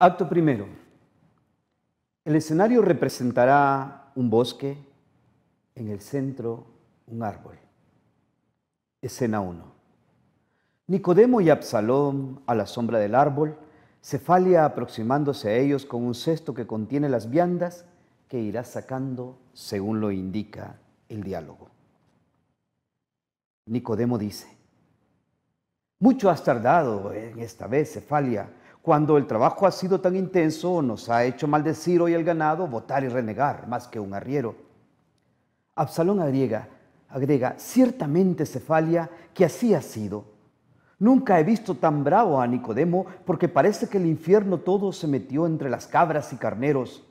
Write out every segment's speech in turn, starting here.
Acto primero. El escenario representará un bosque, en el centro un árbol. Escena 1. Nicodemo y Absalón a la sombra del árbol, Cefalia aproximándose a ellos con un cesto que contiene las viandas que irá sacando según lo indica el diálogo. Nicodemo dice, mucho has tardado en esta vez, Cefalia, cuando el trabajo ha sido tan intenso, nos ha hecho maldecir hoy el ganado, votar y renegar más que un arriero. Absalón agrega, agrega, ciertamente Cefalia, que así ha sido. Nunca he visto tan bravo a Nicodemo, porque parece que el infierno todo se metió entre las cabras y carneros.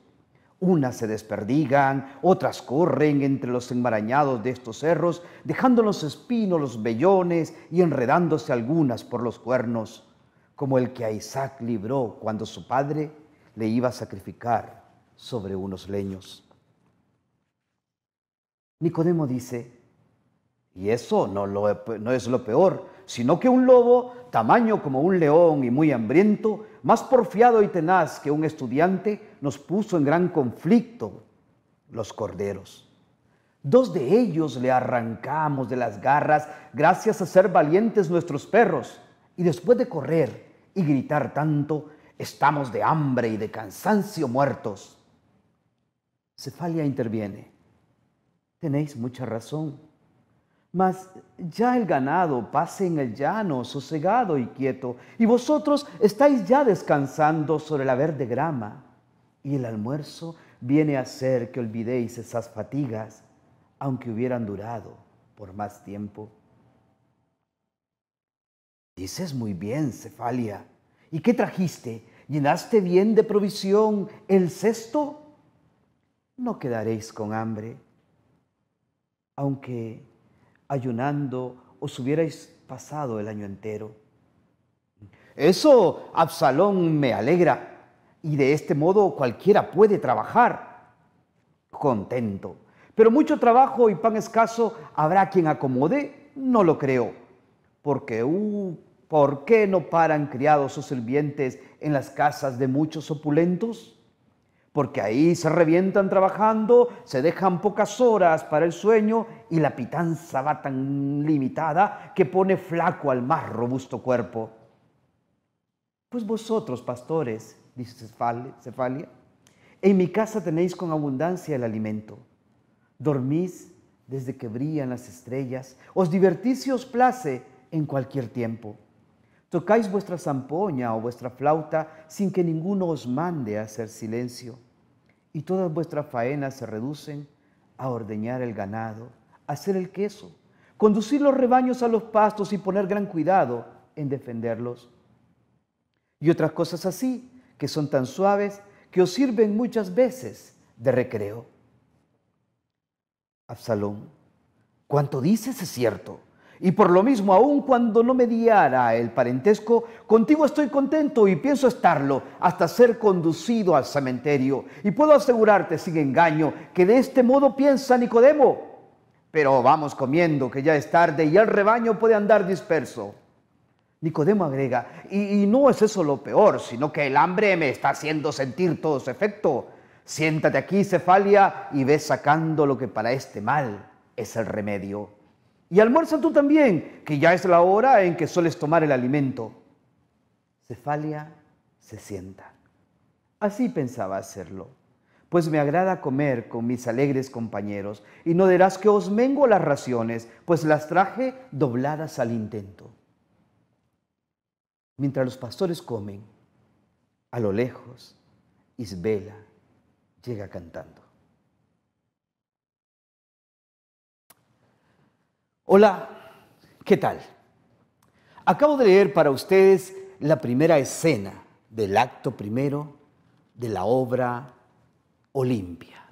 Unas se desperdigan, otras corren entre los enmarañados de estos cerros, dejando los espinos, los vellones y enredándose algunas por los cuernos como el que a Isaac libró cuando su padre le iba a sacrificar sobre unos leños. Nicodemo dice, y eso no, no es lo peor, sino que un lobo, tamaño como un león y muy hambriento, más porfiado y tenaz que un estudiante, nos puso en gran conflicto los corderos. Dos de ellos le arrancamos de las garras gracias a ser valientes nuestros perros. Y después de correr y gritar tanto, estamos de hambre y de cansancio muertos. Cefalia interviene. Tenéis mucha razón. Mas ya el ganado pase en el llano, sosegado y quieto, y vosotros estáis ya descansando sobre la verde grama, y el almuerzo viene a hacer que olvidéis esas fatigas, aunque hubieran durado por más tiempo. Dices muy bien, Cefalia. ¿Y qué trajiste? ¿Llenaste bien de provisión el cesto? No quedaréis con hambre. Aunque ayunando os hubierais pasado el año entero. Eso, Absalón, me alegra. Y de este modo cualquiera puede trabajar. Contento. Pero mucho trabajo y pan escaso habrá quien acomode. No lo creo. Porque, uh, ¿Por qué no paran criados o sirvientes en las casas de muchos opulentos? Porque ahí se revientan trabajando, se dejan pocas horas para el sueño y la pitanza va tan limitada que pone flaco al más robusto cuerpo. Pues vosotros, pastores, dice Cefalia, en mi casa tenéis con abundancia el alimento. Dormís desde que brillan las estrellas, os divertís y os place en cualquier tiempo. Tocáis vuestra zampoña o vuestra flauta sin que ninguno os mande a hacer silencio. Y todas vuestras faenas se reducen a ordeñar el ganado, a hacer el queso, conducir los rebaños a los pastos y poner gran cuidado en defenderlos. Y otras cosas así, que son tan suaves que os sirven muchas veces de recreo. Absalón, cuanto dices es cierto. Y por lo mismo, aun cuando no mediara el parentesco, contigo estoy contento y pienso estarlo hasta ser conducido al cementerio. Y puedo asegurarte sin engaño que de este modo piensa Nicodemo. Pero vamos comiendo, que ya es tarde y el rebaño puede andar disperso. Nicodemo agrega, y, no es eso lo peor, sino que el hambre me está haciendo sentir todo su efecto. Siéntate aquí, Cefalia, y ve sacando lo que para este mal es el remedio. Y almuerza tú también, que ya es la hora en que sueles tomar el alimento. Cefalia se sienta. Así pensaba hacerlo, pues me agrada comer con mis alegres compañeros, y no dirás que os mengo las raciones, pues las traje dobladas al intento. Mientras los pastores comen, a lo lejos, Isbela llega cantando. Hola, ¿qué tal? Acabo de leer para ustedes la primera escena del acto primero de la obra Olimpia.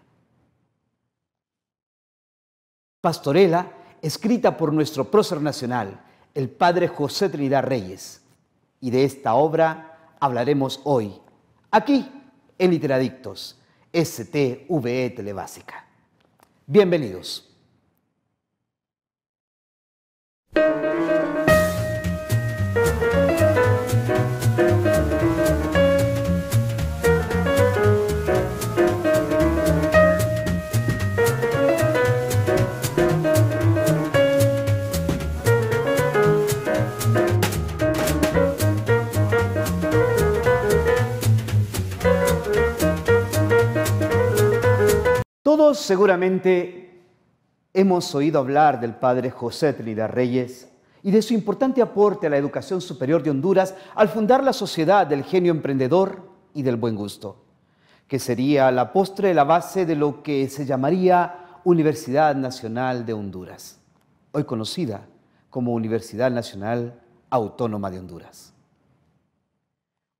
Pastorela, escrita por nuestro prócer nacional, el padre José Trinidad Reyes. Y de esta obra hablaremos hoy, aquí, en Literadictos, STVE Telebásica. Bienvenidos. Todos seguramente hemos oído hablar del padre José Trinidad Reyes y de su importante aporte a la educación superior de Honduras al fundar la Sociedad del Genio Emprendedor y del Buen Gusto, que sería la postre de la base de lo que se llamaría Universidad Nacional de Honduras, hoy conocida como Universidad Nacional Autónoma de Honduras.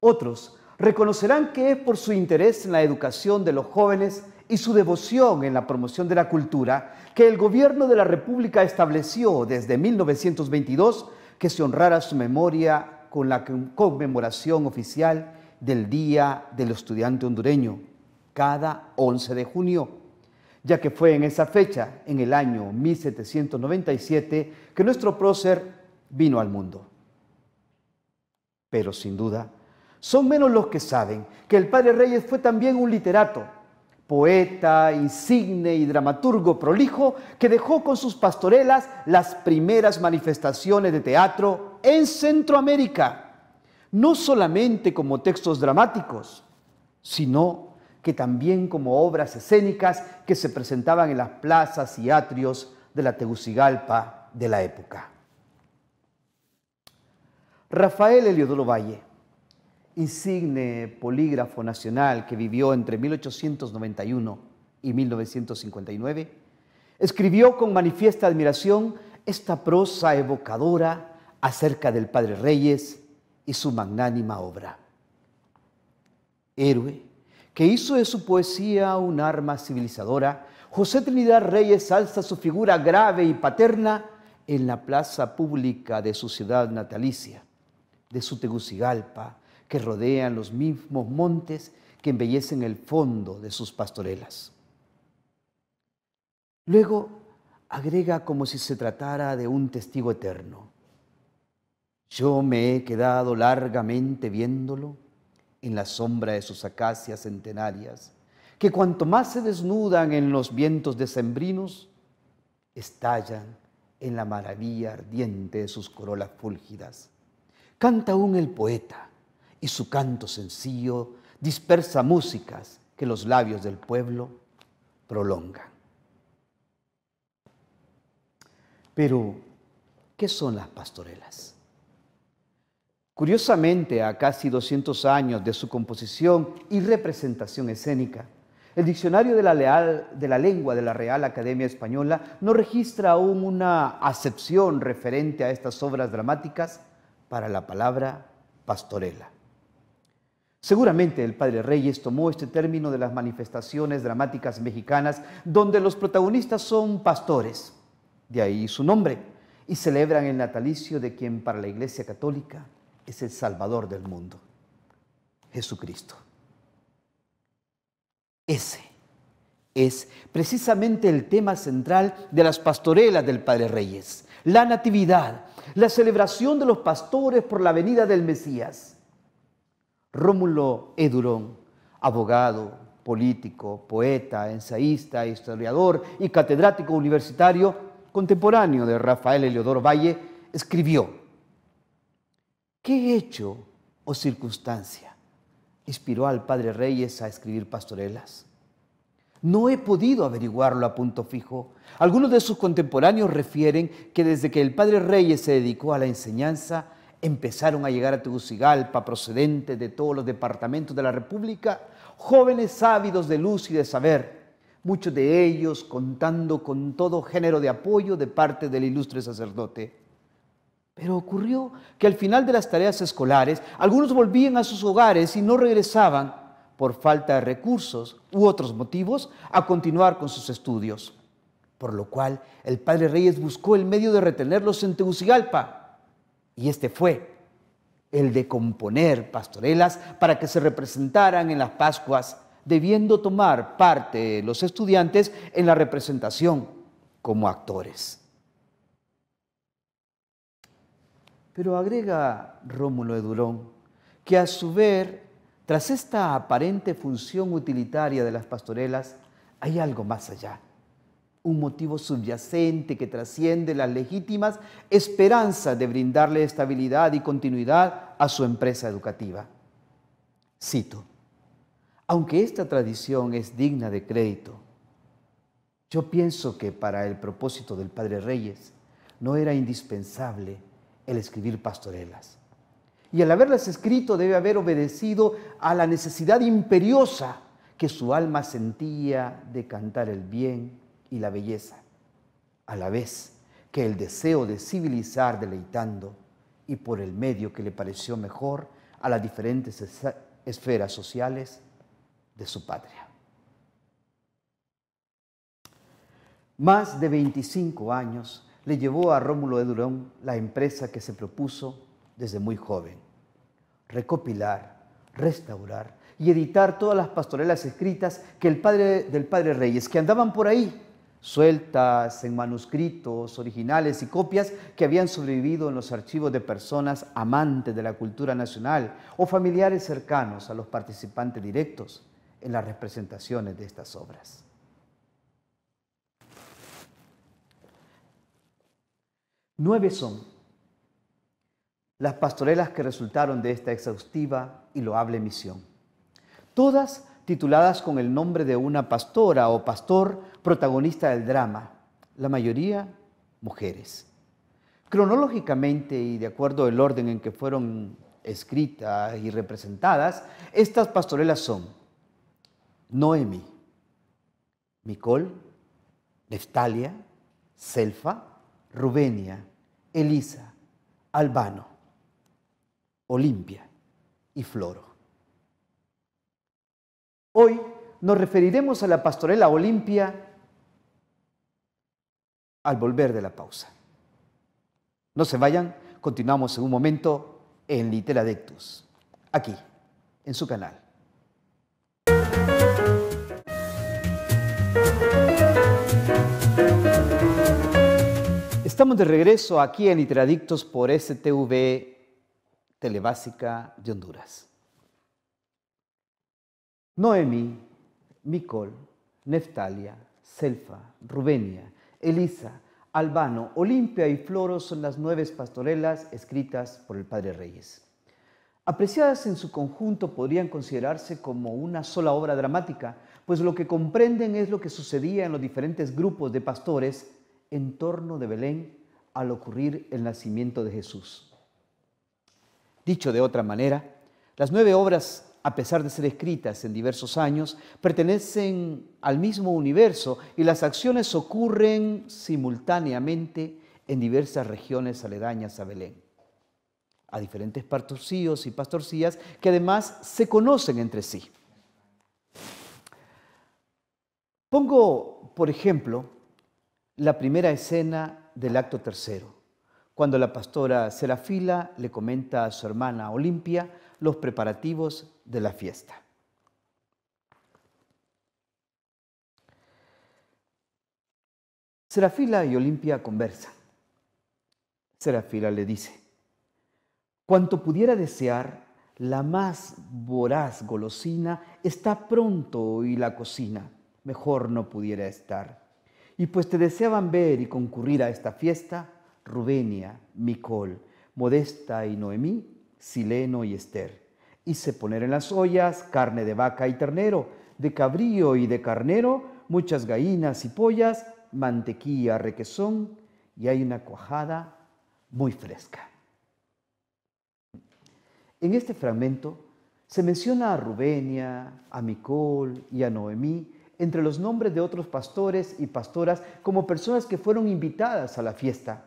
Otros reconocerán que es por su interés en la educación de los jóvenes y su devoción en la promoción de la cultura que el gobierno de la República estableció desde 1922 que se honrara su memoria con la conmemoración oficial del Día del Estudiante Hondureño, cada 11 de junio, ya que fue en esa fecha, en el año 1797, que nuestro prócer vino al mundo. Pero sin duda, son menos los que saben que el Padre Reyes fue también un literato, poeta, insigne y dramaturgo prolijo que dejó con sus pastorelas las primeras manifestaciones de teatro en Centroamérica, no solamente como textos dramáticos, sino que también como obras escénicas que se presentaban en las plazas y atrios de la Tegucigalpa de la época. Rafael Eliodoro Valle insigne polígrafo nacional que vivió entre 1891 y 1959, escribió con manifiesta admiración esta prosa evocadora acerca del Padre Reyes y su magnánima obra. Héroe que hizo de su poesía un arma civilizadora, José Trinidad Reyes alza su figura grave y paterna en la plaza pública de su ciudad natalicia, de su Tegucigalpa, que rodean los mismos montes que embellecen el fondo de sus pastorelas. Luego agrega como si se tratara de un testigo eterno. Yo me he quedado largamente viéndolo en la sombra de sus acacias centenarias, que cuanto más se desnudan en los vientos decembrinos, estallan en la maravilla ardiente de sus corolas fúlgidas. Canta aún el poeta, y su canto sencillo dispersa músicas que los labios del pueblo prolongan. Pero, ¿qué son las pastorelas? Curiosamente, a casi 200 años de su composición y representación escénica, el diccionario de la, leal, de la, lengua de la Real Academia Española no registra aún una acepción referente a estas obras dramáticas para la palabra pastorela. Seguramente el padre Reyes tomó este término de las manifestaciones dramáticas mexicanas donde los protagonistas son pastores, de ahí su nombre, y celebran el natalicio de quien para la Iglesia Católica es el Salvador del mundo, Jesucristo. Ese es precisamente el tema central de las pastorelas del Padre Reyes, la Natividad, la celebración de los pastores por la venida del Mesías. Rómulo Edurón, abogado, político, poeta, ensayista, historiador y catedrático universitario contemporáneo de Rafael Eleodoro Valle, escribió, ¿qué hecho o circunstancia inspiró al padre Reyes a escribir pastorelas? No he podido averiguarlo a punto fijo. Algunos de sus contemporáneos refieren que desde que el padre Reyes se dedicó a la enseñanza, empezaron a llegar a Tegucigalpa, procedentes de todos los departamentos de la República, jóvenes ávidos de luz y de saber, muchos de ellos contando con todo género de apoyo de parte del ilustre sacerdote. Pero ocurrió que al final de las tareas escolares, algunos volvían a sus hogares y no regresaban, por falta de recursos u otros motivos, a continuar con sus estudios. Por lo cual, el padre Reyes buscó el medio de retenerlos en Tegucigalpa y este fue el de componer pastorelas para que se representaran en las Pascuas, debiendo tomar parte los estudiantes en la representación como actores. Pero agrega Rómulo Edurón que a su ver, tras esta aparente función utilitaria de las pastorelas, hay algo más allá un motivo subyacente que trasciende las legítimas esperanzas de brindarle estabilidad y continuidad a su empresa educativa. Cito, aunque esta tradición es digna de crédito, yo pienso que para el propósito del Padre Reyes no era indispensable el escribir pastorelas. Y al haberlas escrito debe haber obedecido a la necesidad imperiosa que su alma sentía de cantar el bien y la belleza, a la vez que el deseo de civilizar deleitando y por el medio que le pareció mejor a las diferentes esferas sociales de su patria. Más de 25 años le llevó a Rómulo de Durón la empresa que se propuso desde muy joven, recopilar, restaurar y editar todas las pastorelas escritas que el padre, del padre Reyes, que andaban por ahí sueltas en manuscritos originales y copias que habían sobrevivido en los archivos de personas amantes de la cultura nacional o familiares cercanos a los participantes directos en las representaciones de estas obras. Nueve son las pastorelas que resultaron de esta exhaustiva y loable misión. Todas tituladas con el nombre de una pastora o pastor protagonista del drama, la mayoría mujeres. Cronológicamente y de acuerdo al orden en que fueron escritas y representadas, estas pastorelas son Noemi, Micol, Neftalia, Selfa, Rubenia, Elisa, Albano, Olimpia y Floro. Hoy nos referiremos a la pastorela Olimpia al volver de la pausa. No se vayan, continuamos en un momento en Litera aquí, en su canal. Estamos de regreso aquí en Literadictos por STV Telebásica de Honduras. Noemi, Micol, Neftalia, Selfa, Rubenia, Elisa, Albano, Olimpia y Floro son las nueve pastorelas escritas por el Padre Reyes. Apreciadas en su conjunto podrían considerarse como una sola obra dramática, pues lo que comprenden es lo que sucedía en los diferentes grupos de pastores en torno de Belén al ocurrir el nacimiento de Jesús. Dicho de otra manera, las nueve obras a pesar de ser escritas en diversos años, pertenecen al mismo universo y las acciones ocurren simultáneamente en diversas regiones aledañas a Belén, a diferentes pastorcillos y pastorcillas que además se conocen entre sí. Pongo, por ejemplo, la primera escena del acto tercero, cuando la pastora Serafila le comenta a su hermana Olimpia los preparativos de la fiesta. Serafila y Olimpia conversan. Serafila le dice, cuanto pudiera desear, la más voraz golosina está pronto y la cocina, mejor no pudiera estar. Y pues te deseaban ver y concurrir a esta fiesta, Rubenia, Micol, Modesta y Noemí, sileno y ester. Hice poner en las ollas carne de vaca y ternero, de cabrío y de carnero, muchas gallinas y pollas, mantequilla, requesón y hay una cuajada muy fresca. En este fragmento se menciona a Rubenia, a Micol y a Noemí entre los nombres de otros pastores y pastoras como personas que fueron invitadas a la fiesta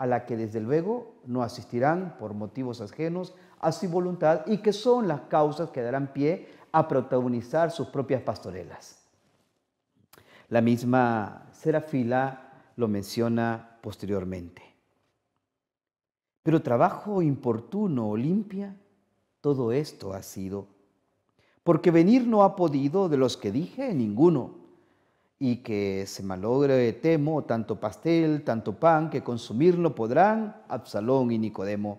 a la que desde luego no asistirán por motivos ajenos a su voluntad y que son las causas que darán pie a protagonizar sus propias pastorelas. La misma Serafila lo menciona posteriormente. Pero trabajo importuno o limpia, todo esto ha sido, porque venir no ha podido de los que dije ninguno y que se malogre Temo tanto pastel, tanto pan, que consumirlo podrán Absalón y Nicodemo.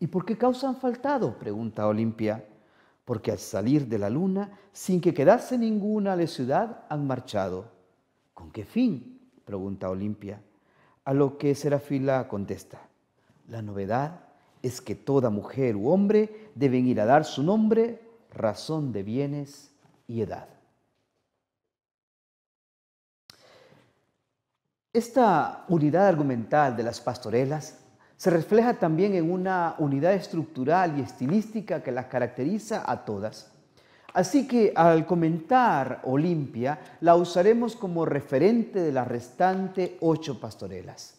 ¿Y por qué causan faltado? pregunta Olimpia. Porque al salir de la luna, sin que quedase ninguna de ciudad, han marchado. ¿Con qué fin? pregunta Olimpia. A lo que Serafila contesta. La novedad es que toda mujer u hombre deben ir a dar su nombre, razón de bienes y edad. Esta unidad argumental de las pastorelas se refleja también en una unidad estructural y estilística que las caracteriza a todas. Así que al comentar Olimpia, la usaremos como referente de las restantes ocho pastorelas.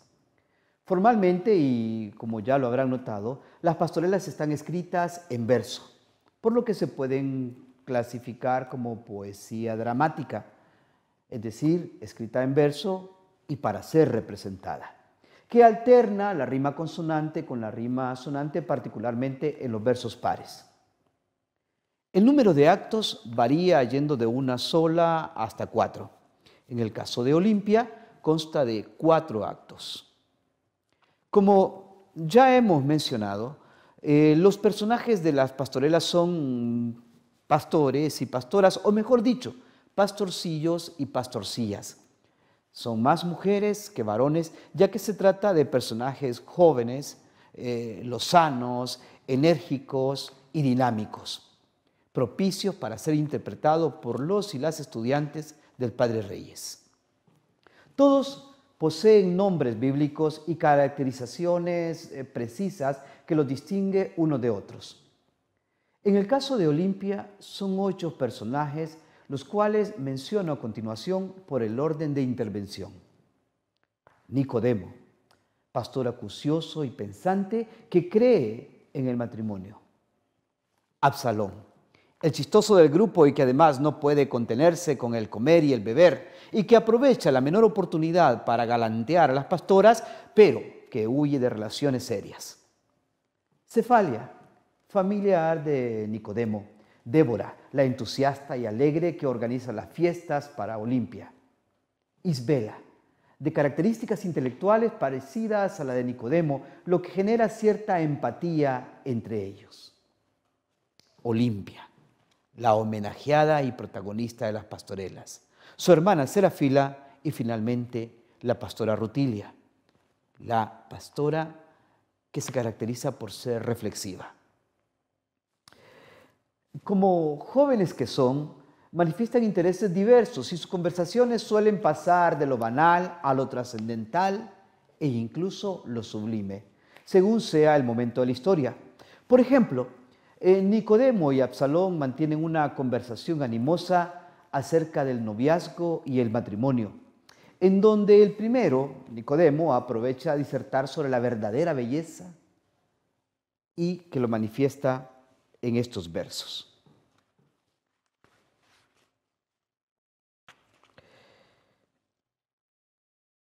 Formalmente, y como ya lo habrán notado, las pastorelas están escritas en verso, por lo que se pueden clasificar como poesía dramática, es decir, escrita en verso y para ser representada, que alterna la rima consonante con la rima asonante, particularmente en los versos pares. El número de actos varía yendo de una sola hasta cuatro. En el caso de Olimpia, consta de cuatro actos. Como ya hemos mencionado, eh, los personajes de las pastorelas son pastores y pastoras, o mejor dicho, pastorcillos y pastorcillas. Son más mujeres que varones, ya que se trata de personajes jóvenes, eh, lozanos, enérgicos y dinámicos, propicios para ser interpretados por los y las estudiantes del Padre Reyes. Todos poseen nombres bíblicos y caracterizaciones eh, precisas que los distingue uno de otros. En el caso de Olimpia son ocho personajes los cuales menciono a continuación por el orden de intervención. Nicodemo, pastor acucioso y pensante que cree en el matrimonio. Absalón, el chistoso del grupo y que además no puede contenerse con el comer y el beber, y que aprovecha la menor oportunidad para galantear a las pastoras, pero que huye de relaciones serias. Cefalia, familiar de Nicodemo, Débora, la entusiasta y alegre que organiza las fiestas para Olimpia. Isbela, de características intelectuales parecidas a la de Nicodemo, lo que genera cierta empatía entre ellos. Olimpia, la homenajeada y protagonista de las pastorelas, su hermana Serafila y finalmente la pastora Rutilia, la pastora que se caracteriza por ser reflexiva. Como jóvenes que son, manifiestan intereses diversos y sus conversaciones suelen pasar de lo banal a lo trascendental e incluso lo sublime, según sea el momento de la historia. Por ejemplo, eh, Nicodemo y Absalón mantienen una conversación animosa acerca del noviazgo y el matrimonio, en donde el primero, Nicodemo, aprovecha a disertar sobre la verdadera belleza y que lo manifiesta en estos versos.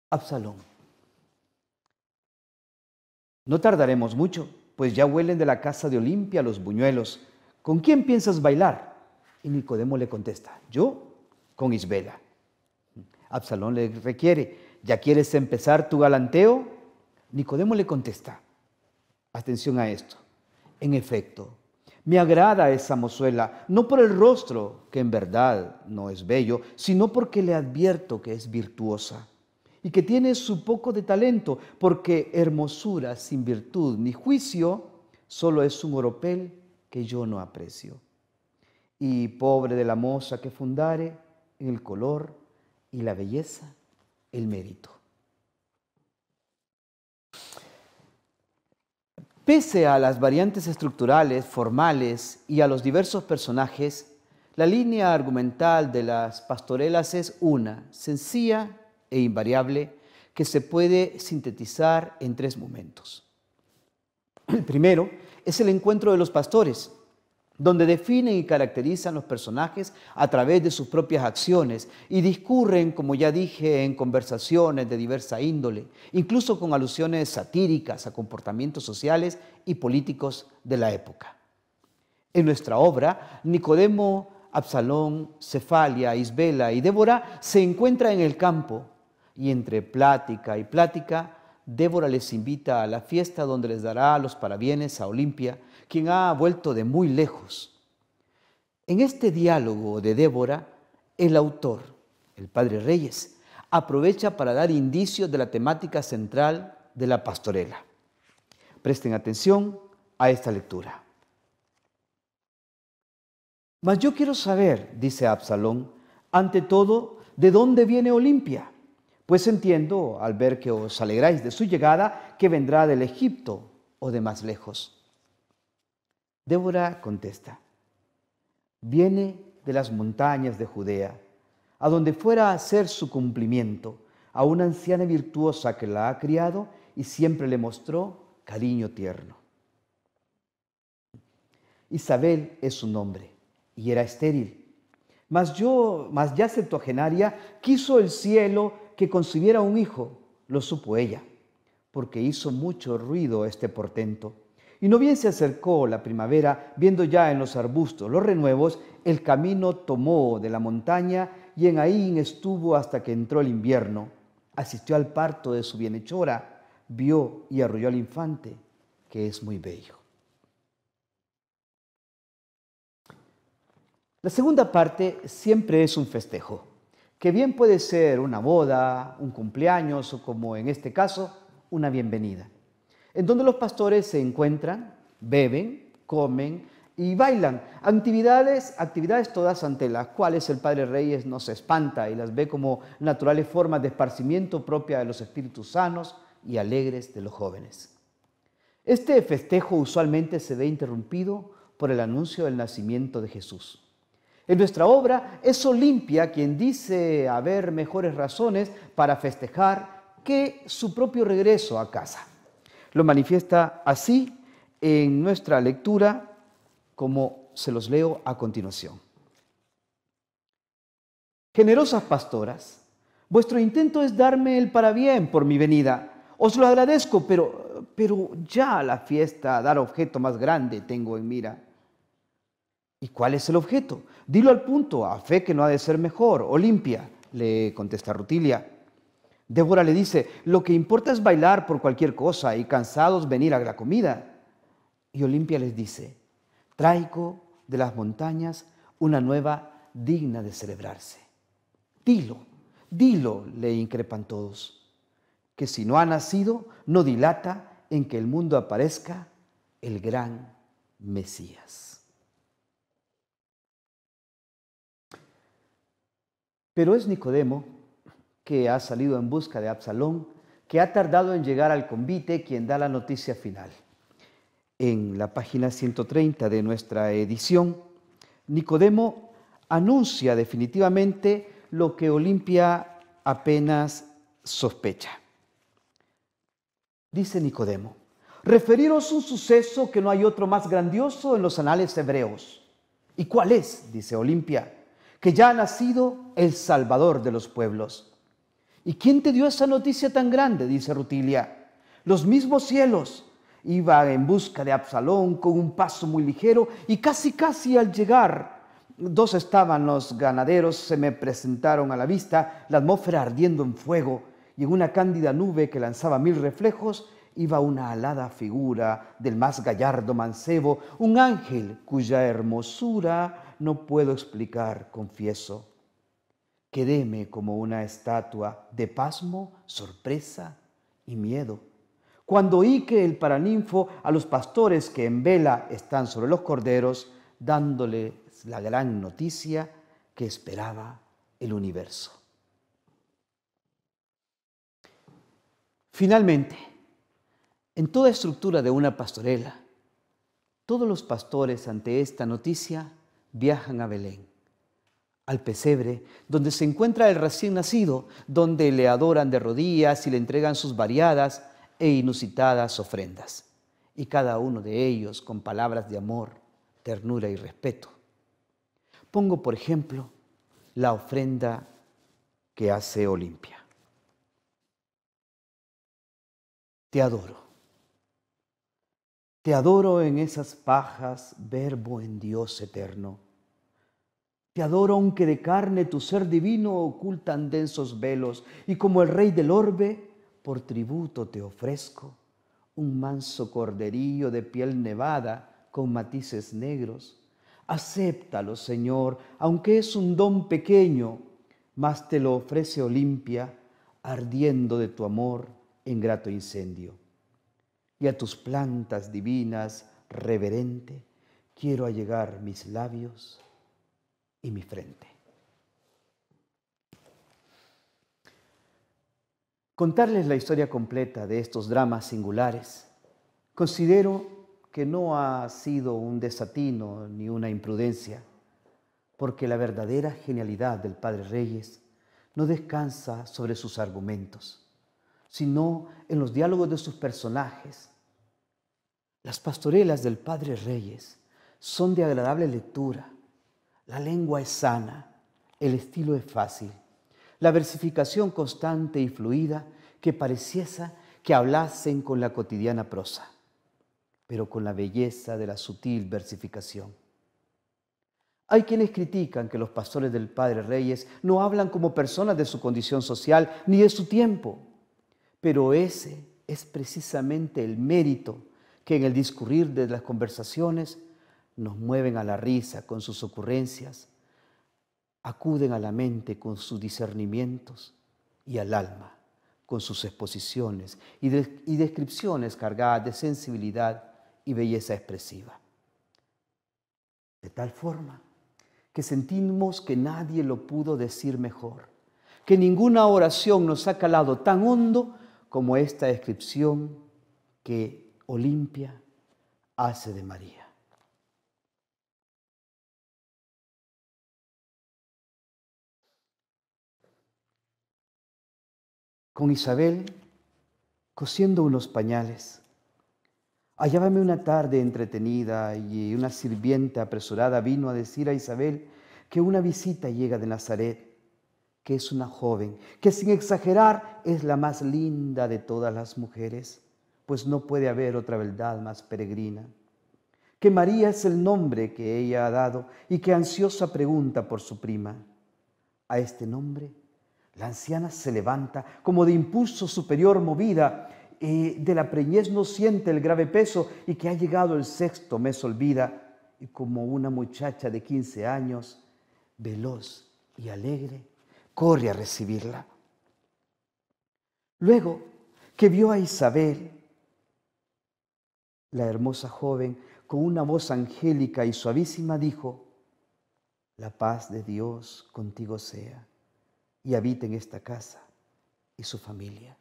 Absalón. No tardaremos mucho, pues ya huelen de la casa de Olimpia los buñuelos. ¿Con quién piensas bailar? Y Nicodemo le contesta, yo con Isbela. Absalón le requiere, ¿ya quieres empezar tu galanteo? Nicodemo le contesta, atención a esto, en efecto, me agrada esa mozuela, no por el rostro, que en verdad no es bello, sino porque le advierto que es virtuosa y que tiene su poco de talento, porque hermosura sin virtud ni juicio solo es un oropel que yo no aprecio. Y pobre de la moza que fundare en el color y la belleza, el mérito. Pese a las variantes estructurales, formales y a los diversos personajes, la línea argumental de las pastorelas es una, sencilla e invariable, que se puede sintetizar en tres momentos. El primero es el encuentro de los pastores, donde definen y caracterizan los personajes a través de sus propias acciones y discurren, como ya dije, en conversaciones de diversa índole, incluso con alusiones satíricas a comportamientos sociales y políticos de la época. En nuestra obra, Nicodemo, Absalón, Cefalia, Isbela y Débora se encuentran en el campo y entre plática y plática, Débora les invita a la fiesta donde les dará los parabienes a Olimpia quien ha vuelto de muy lejos. En este diálogo de Débora, el autor, el padre Reyes, aprovecha para dar indicios de la temática central de la pastorela. Presten atención a esta lectura. Mas yo quiero saber, dice Absalón, ante todo, de dónde viene Olimpia, pues entiendo, al ver que os alegráis de su llegada, que vendrá del Egipto o de más lejos. Débora contesta, viene de las montañas de Judea, a donde fuera a hacer su cumplimiento a una anciana virtuosa que la ha criado y siempre le mostró cariño tierno. Isabel es su nombre y era estéril. Mas yo, mas ya septuagenaria, quiso el cielo que concibiera un hijo, lo supo ella, porque hizo mucho ruido este portento y no bien se acercó la primavera, viendo ya en los arbustos los renuevos, el camino tomó de la montaña y en ahí estuvo hasta que entró el invierno. Asistió al parto de su bienhechora, vio y arrolló al infante, que es muy bello. La segunda parte siempre es un festejo, que bien puede ser una boda, un cumpleaños o como en este caso, una bienvenida en donde los pastores se encuentran, beben, comen y bailan. Actividades, actividades todas ante las cuales el Padre Reyes nos espanta y las ve como naturales formas de esparcimiento propia de los espíritus sanos y alegres de los jóvenes. Este festejo usualmente se ve interrumpido por el anuncio del nacimiento de Jesús. En nuestra obra es Olimpia quien dice haber mejores razones para festejar que su propio regreso a casa lo manifiesta así en nuestra lectura, como se los leo a continuación. Generosas pastoras, vuestro intento es darme el bien por mi venida. Os lo agradezco, pero, pero ya la fiesta, dar objeto más grande tengo en mira. ¿Y cuál es el objeto? Dilo al punto, a fe que no ha de ser mejor, Olimpia, le contesta Rutilia. Débora le dice, lo que importa es bailar por cualquier cosa y cansados venir a la comida. Y Olimpia les dice, traigo de las montañas una nueva digna de celebrarse. Dilo, dilo, le increpan todos, que si no ha nacido, no dilata en que el mundo aparezca el gran Mesías. Pero es Nicodemo que ha salido en busca de Absalón, que ha tardado en llegar al convite, quien da la noticia final. En la página 130 de nuestra edición, Nicodemo anuncia definitivamente lo que Olimpia apenas sospecha. Dice Nicodemo, referiros un suceso que no hay otro más grandioso en los anales hebreos. ¿Y cuál es? dice Olimpia, que ya ha nacido el Salvador de los pueblos. ¿Y quién te dio esa noticia tan grande? dice Rutilia. Los mismos cielos. Iba en busca de Absalón con un paso muy ligero y casi casi al llegar, dos estaban los ganaderos, se me presentaron a la vista, la atmósfera ardiendo en fuego y en una cándida nube que lanzaba mil reflejos iba una alada figura del más gallardo mancebo, un ángel cuya hermosura no puedo explicar, confieso. Quedéme como una estatua de pasmo, sorpresa y miedo. Cuando oí que el paraninfo a los pastores que en vela están sobre los corderos, dándoles la gran noticia que esperaba el universo. Finalmente, en toda estructura de una pastorela, todos los pastores ante esta noticia viajan a Belén al pesebre, donde se encuentra el recién nacido, donde le adoran de rodillas y le entregan sus variadas e inusitadas ofrendas, y cada uno de ellos con palabras de amor, ternura y respeto. Pongo, por ejemplo, la ofrenda que hace Olimpia. Te adoro. Te adoro en esas pajas, verbo en Dios eterno te adoro aunque de carne tu ser divino ocultan densos velos, y como el rey del orbe, por tributo te ofrezco un manso corderillo de piel nevada con matices negros. Acéptalo, Señor, aunque es un don pequeño, mas te lo ofrece Olimpia, ardiendo de tu amor en grato incendio. Y a tus plantas divinas, reverente, quiero allegar mis labios y mi frente. Contarles la historia completa de estos dramas singulares considero que no ha sido un desatino ni una imprudencia, porque la verdadera genialidad del Padre Reyes no descansa sobre sus argumentos, sino en los diálogos de sus personajes. Las pastorelas del Padre Reyes son de agradable lectura, la lengua es sana, el estilo es fácil. La versificación constante y fluida que pareciese que hablasen con la cotidiana prosa, pero con la belleza de la sutil versificación. Hay quienes critican que los pastores del Padre Reyes no hablan como personas de su condición social ni de su tiempo, pero ese es precisamente el mérito que en el discurrir de las conversaciones nos mueven a la risa con sus ocurrencias, acuden a la mente con sus discernimientos y al alma con sus exposiciones y, descripciones cargadas de sensibilidad y belleza expresiva. De tal forma que sentimos que nadie lo pudo decir mejor, que ninguna oración nos ha calado tan hondo como esta descripción que Olimpia hace de María. con Isabel cosiendo unos pañales. Hallábame una tarde entretenida y una sirvienta apresurada vino a decir a Isabel que una visita llega de Nazaret, que es una joven, que sin exagerar es la más linda de todas las mujeres, pues no puede haber otra verdad más peregrina que María es el nombre que ella ha dado y que ansiosa pregunta por su prima. A este nombre la anciana se levanta como de impulso superior movida, eh, de la preñez no siente el grave peso y que ha llegado el sexto mes olvida, y como una muchacha de 15 años, veloz y alegre, corre a recibirla. Luego que vio a Isabel, la hermosa joven, con una voz angélica y suavísima dijo, la paz de Dios contigo sea y habita en esta casa y su familia.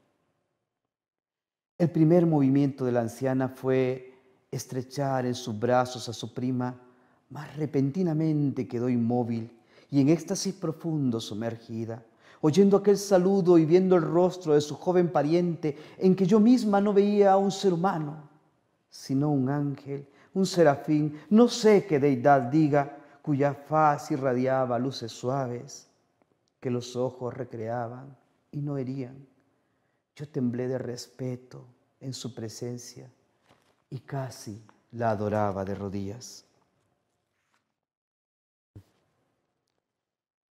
El primer movimiento de la anciana fue estrechar en sus brazos a su prima, mas repentinamente quedó inmóvil y en éxtasis profundo sumergida, oyendo aquel saludo y viendo el rostro de su joven pariente, en que yo misma no veía a un ser humano, sino un ángel, un serafín, no sé qué deidad diga, cuya faz irradiaba luces suaves que los ojos recreaban y no herían. Yo temblé de respeto en su presencia y casi la adoraba de rodillas.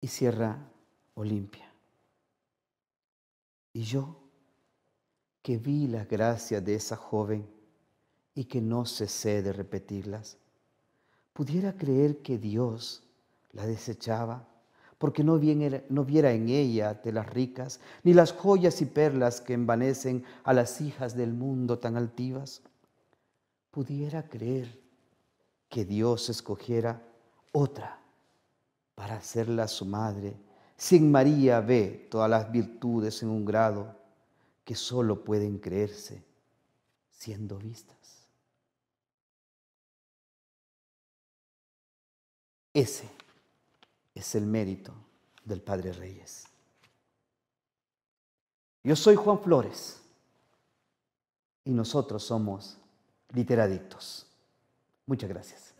Y cierra Olimpia. Y yo, que vi las gracias de esa joven y que no cesé de repetirlas, pudiera creer que Dios la desechaba porque no, viera en ella telas ricas, ni las joyas y perlas que envanecen a las hijas del mundo tan altivas. Pudiera creer que Dios escogiera otra para hacerla su madre, sin María ve todas las virtudes en un grado que solo pueden creerse siendo vistas. Ese es el mérito del Padre Reyes. Yo soy Juan Flores y nosotros somos literadictos. Muchas gracias.